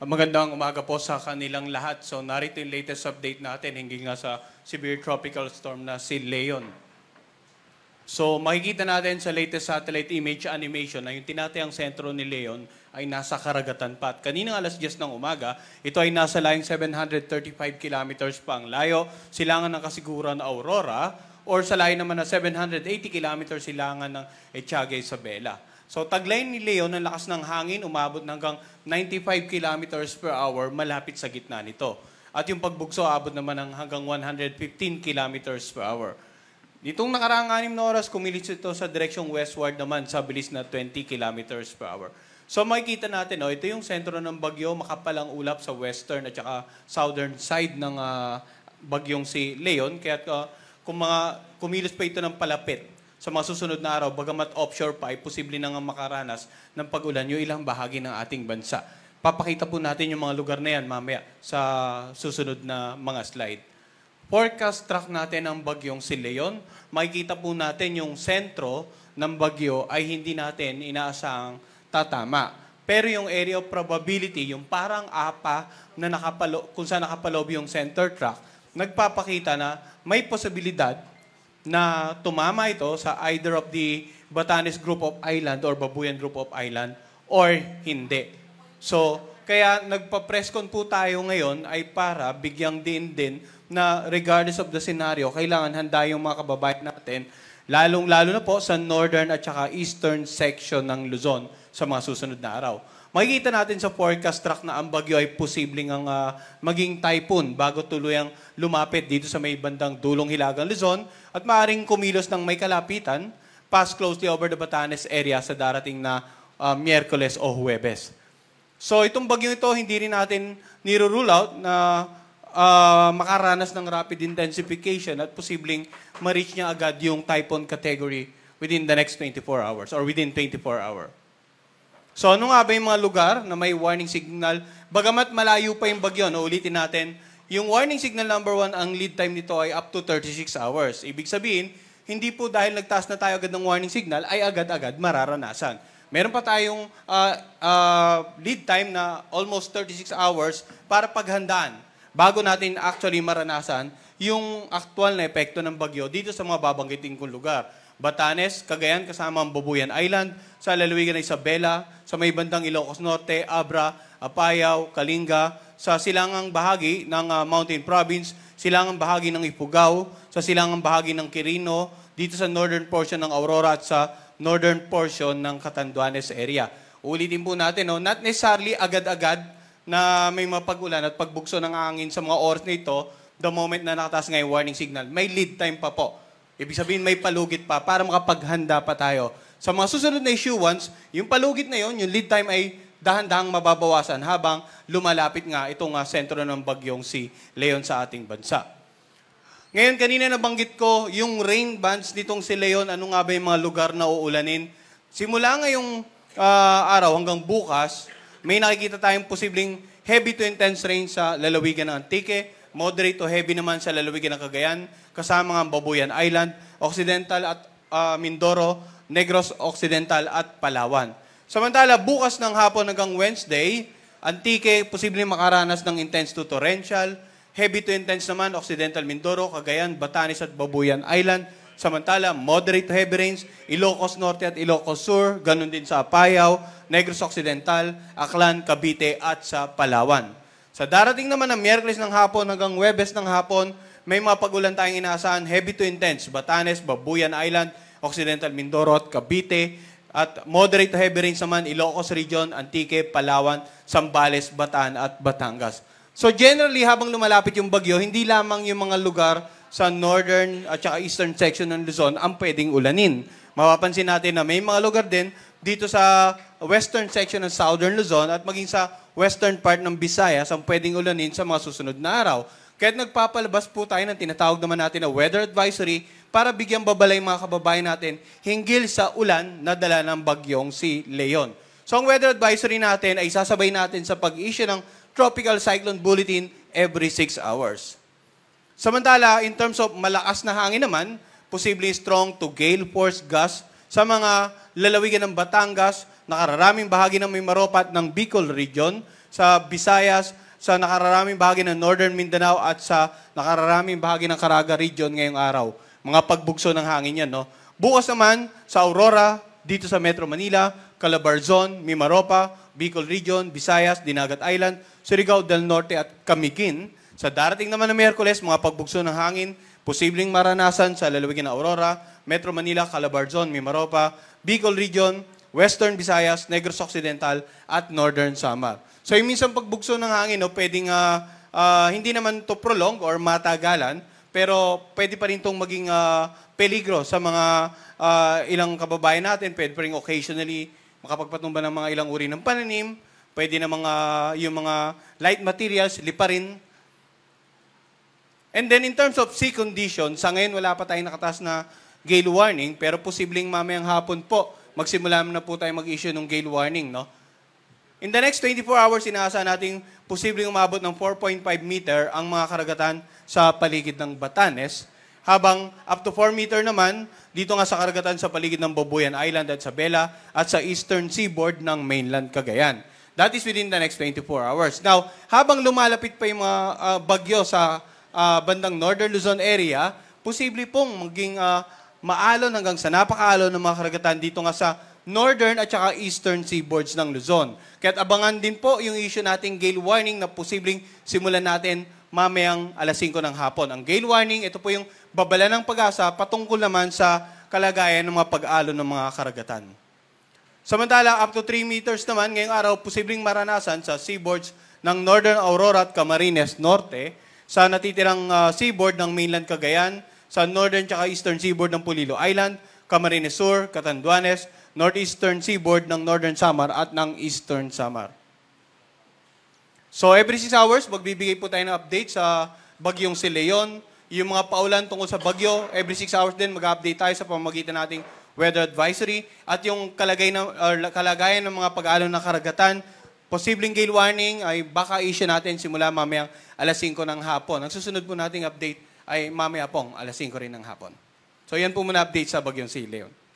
Magandang umaga po sa kanilang lahat. So narito yung latest update natin hinggil nga sa severe tropical storm na si Leon. So makikita natin sa latest satellite image animation na yung tinatayang sentro ni Leon ay nasa karagatan pa. At kaninang alas 10 ng umaga, ito ay nasa layong 735 kilometers pa ang layo, silangan ng kasiguran ng Aurora, or sa layo naman na 780 kilometers silangan ng Echaga Isabela. So taglay ni Leon, ang lakas ng hangin umabot hanggang 95 kilometers per hour malapit sa gitna nito. At yung pagbugso abot naman ng hanggang 115 kilometers per hour. Nitong nakaraang anim na oras, kumilit ito sa direksyong westward naman sa bilis na 20 kilometers per hour. So makikita natin, oh, ito yung sentro ng bagyo, makapalang ulap sa western at saka southern side ng uh, bagyong si Leon. Kaya uh, ah, kung mga, kumilos pa ito ng palapit sa mga susunod na araw, bagamat offshore pa ay posible na makaranas ng pag-ulan yung ilang bahagi ng ating bansa. Papakita po natin yung mga lugar na yan mamaya sa susunod na mga slide. Forecast track natin ang bagyong si Leon. Makikita po natin yung sentro ng bagyo ay hindi natin inaasang tatama. Pero yung area of probability, yung parang apa na nakapalo, kung saan nakapalob yung center track, nagpapakita na may posibilidad na tumama ito sa either of the Batanes Group of Island or Babuyan Group of Island or hindi. So, kaya nagpa-presscon po tayo ngayon ay para bigyang din din na regardless of the scenario, kailangan handa yung mga kababayan natin Lalong-lalo na po sa northern at saka eastern section ng Luzon sa mga susunod na araw. Makikita natin sa forecast track na ang bagyo ay posibleng ang uh, maging typhoon bago tuluyang lumapit dito sa may bandang dulong hilagang Luzon at maaring kumilos ng may kalapitan pass closely over the Batanes area sa darating na uh, Miyerkules o Huwebes. So itong bagyo ito, hindi rin natin niro-rule out na uh, makaranas ng rapid intensification at posibleng ma-reach niya agad yung typhoon category within the next 24 hours or within 24 hour. So ano nga ba yung mga lugar na may warning signal? Bagamat malayo pa yung bagyo, no, ulitin natin, yung warning signal number one, ang lead time nito ay up to 36 hours. Ibig sabihin, hindi po dahil nagtaas na tayo agad ng warning signal, ay agad-agad mararanasan. Meron pa tayong uh, uh, lead time na almost 36 hours para paghandaan bago natin actually maranasan yung aktual na epekto ng bagyo dito sa mga babanggitin kong lugar. Batanes, Cagayan, kasama ang Babuyan Island, sa lalawigan ng Isabela, sa may bandang Ilocos Norte, Abra, Apayaw, Kalinga, sa silangang bahagi ng uh, Mountain Province, silangang bahagi ng Ifugao, sa silangang bahagi ng Quirino, dito sa northern portion ng Aurora at sa northern portion ng Catanduanes area. Ulitin po natin, no? not necessarily agad-agad na may mapag-ulan at pagbugso ng hangin sa mga oras na ito, the moment na nakataas ngayon warning signal, may lead time pa po. Ibig sabihin may palugit pa para makapaghanda pa tayo. Sa mga susunod na issue issuance, yung palugit na yon, yung lead time ay dahan-dahang mababawasan habang lumalapit nga itong uh, sentro ng bagyong si Leon sa ating bansa. Ngayon, kanina nabanggit ko yung rain bands nitong si Leon. Ano nga ba yung mga lugar na uulanin? Simula ngayong uh, araw hanggang bukas, may nakikita tayong posibleng heavy to intense rain sa lalawigan ng Antique, moderate to heavy naman sa lalawigan ng Cagayan, kasama ng Babuyan Island, Occidental at uh, Mindoro, Negros Occidental at Palawan. Samantala, bukas ng hapon hanggang Wednesday, Antique posibleng makaranas ng intense to torrential, heavy to intense naman Occidental Mindoro, Cagayan, Batanes at Babuyan Island, Samantala, moderate heavy rains, Ilocos Norte at Ilocos Sur, ganun din sa Payao, Negros Occidental, Aklan, Cavite at sa Palawan. Sa darating naman ng Miyerkules ng hapon hanggang Webes ng hapon, may mga pagulan tayong inaasahan, heavy to intense, Batanes, Babuyan Island, Occidental Mindoro at Cavite, at moderate to heavy rains naman, Ilocos Region, Antique, Palawan, Sambales, Bataan at Batangas. So generally, habang lumalapit yung bagyo, hindi lamang yung mga lugar sa northern at saka eastern section ng Luzon ang pwedeng ulanin. Mapapansin natin na may mga lugar din dito sa western section ng southern Luzon at maging sa western part ng Visayas ang pwedeng ulanin sa mga susunod na araw. Kaya nagpapalabas po tayo ng tinatawag naman natin na weather advisory para bigyan babalay mga kababayan natin hinggil sa ulan na dala ng bagyong si Leon. So ang weather advisory natin ay sasabay natin sa pag-issue ng Tropical Cyclone Bulletin every 6 hours. Samantala, in terms of malakas na hangin naman, posibleng strong to gale force gust sa mga lalawigan ng Batangas, nakararaming bahagi ng Mimaropa at ng Bicol region, sa Visayas, sa nakararaming bahagi ng Northern Mindanao at sa nakararaming bahagi ng Caraga region ngayong araw. Mga pagbugso ng hangin yan, no? Bukas naman, sa Aurora, dito sa Metro Manila, Calabarzon, Mimaropa, Bicol Region, Visayas, Dinagat Island, Surigao del Norte at Camiguin, sa darating naman ng Miyerkules, mga pagbugso ng hangin, posibleng maranasan sa lalawigan ng Aurora, Metro Manila, Calabarzon, Mimaropa, Bicol Region, Western Visayas, Negros Occidental, at Northern Samar. So yung minsan pagbugso ng hangin, no, pwedeng uh, uh, hindi naman to prolong or matagalan, pero pwede pa rin itong maging uh, peligro sa mga uh, ilang kababayan natin. Pwede pa rin occasionally makapagpatumba ng mga ilang uri ng pananim, pwede na mga, yung mga light materials, lipa rin And then in terms of sea condition, sa ngayon wala pa tayong nakataas na gale warning, pero posibleng mamayang hapon po, magsimula na po tayo mag-issue ng gale warning, no? In the next 24 hours, inaasahan natin posibleng umabot ng 4.5 meter ang mga karagatan sa paligid ng Batanes, habang up to 4 meter naman dito nga sa karagatan sa paligid ng Babuyan Island at sa Bela at sa eastern seaboard ng mainland Cagayan. That is within the next 24 hours. Now, habang lumalapit pa yung mga uh, bagyo sa uh, bandang Northern Luzon area, posible pong maging uh, maalon hanggang sa napakaalon ng mga karagatan dito nga sa northern at saka eastern seaboards ng Luzon. Kaya't abangan din po yung issue nating gale warning na posibleng simulan natin mamayang alas 5 ng hapon. Ang gale warning, ito po yung babala ng pag-asa patungkol naman sa kalagayan ng mga pag-alon ng mga karagatan. Samantala, up to 3 meters naman ngayong araw posibleng maranasan sa seaboards ng Northern Aurora at Camarines Norte sa natitirang uh, seaboard ng mainland Cagayan, sa northern at eastern seaboard ng Pulilo Island, Camarines Sur, Catanduanes, northeastern seaboard ng northern Samar at ng eastern Samar. So every 6 hours, magbibigay po tayo ng update sa bagyong si Leon. Yung mga paulan tungkol sa bagyo, every 6 hours din mag-update tayo sa pamamagitan nating weather advisory at yung kalagay na, kalagayan ng mga pag alon na karagatan Posibleng gale warning ay baka issue natin simula mamaya alas 5 ng hapon. Ang susunod po nating update ay mamaya pong alas 5 rin ng hapon. So yan po muna update sa Bagyong Leon.